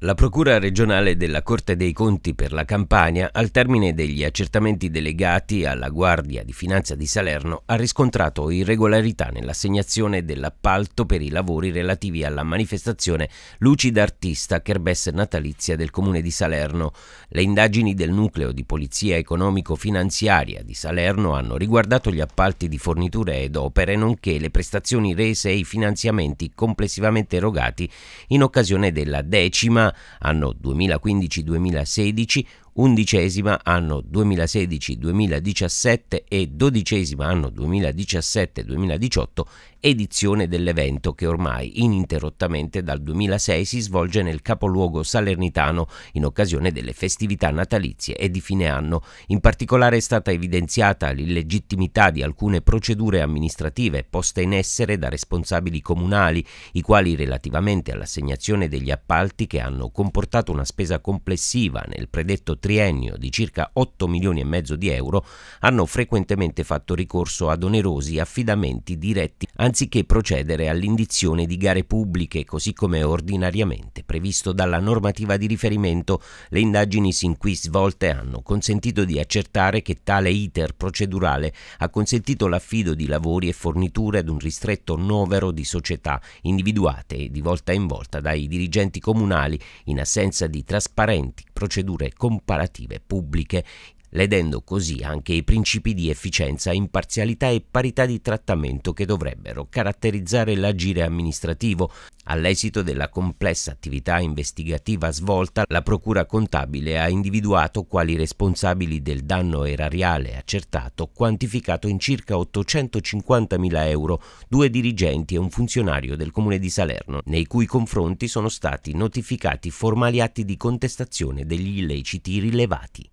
La Procura regionale della Corte dei Conti per la Campania, al termine degli accertamenti delegati alla Guardia di Finanza di Salerno, ha riscontrato irregolarità nell'assegnazione dell'appalto per i lavori relativi alla manifestazione Lucida Artista Kerbesse Natalizia del Comune di Salerno. Le indagini del Nucleo di Polizia Economico-Finanziaria di Salerno hanno riguardato gli appalti di forniture ed opere, nonché le prestazioni rese e i finanziamenti complessivamente erogati in occasione della decima anno 2015-2016 undicesima anno 2016-2017 e dodicesima anno 2017-2018 edizione dell'evento che ormai ininterrottamente dal 2006 si svolge nel capoluogo salernitano in occasione delle festività natalizie e di fine anno. In particolare è stata evidenziata l'illegittimità di alcune procedure amministrative poste in essere da responsabili comunali, i quali relativamente all'assegnazione degli appalti che hanno comportato una spesa complessiva nel predetto territorio triennio di circa 8 milioni e mezzo di euro, hanno frequentemente fatto ricorso ad onerosi affidamenti diretti anziché procedere all'indizione di gare pubbliche, così come ordinariamente previsto dalla normativa di riferimento. Le indagini sin qui svolte hanno consentito di accertare che tale iter procedurale ha consentito l'affido di lavori e forniture ad un ristretto novero di società individuate di volta in volta dai dirigenti comunali in assenza di trasparenti procedure comparative pubbliche ledendo così anche i principi di efficienza, imparzialità e parità di trattamento che dovrebbero caratterizzare l'agire amministrativo. All'esito della complessa attività investigativa svolta, la Procura contabile ha individuato quali responsabili del danno erariale accertato, quantificato in circa 850.000 euro, due dirigenti e un funzionario del Comune di Salerno, nei cui confronti sono stati notificati formali atti di contestazione degli illeciti rilevati.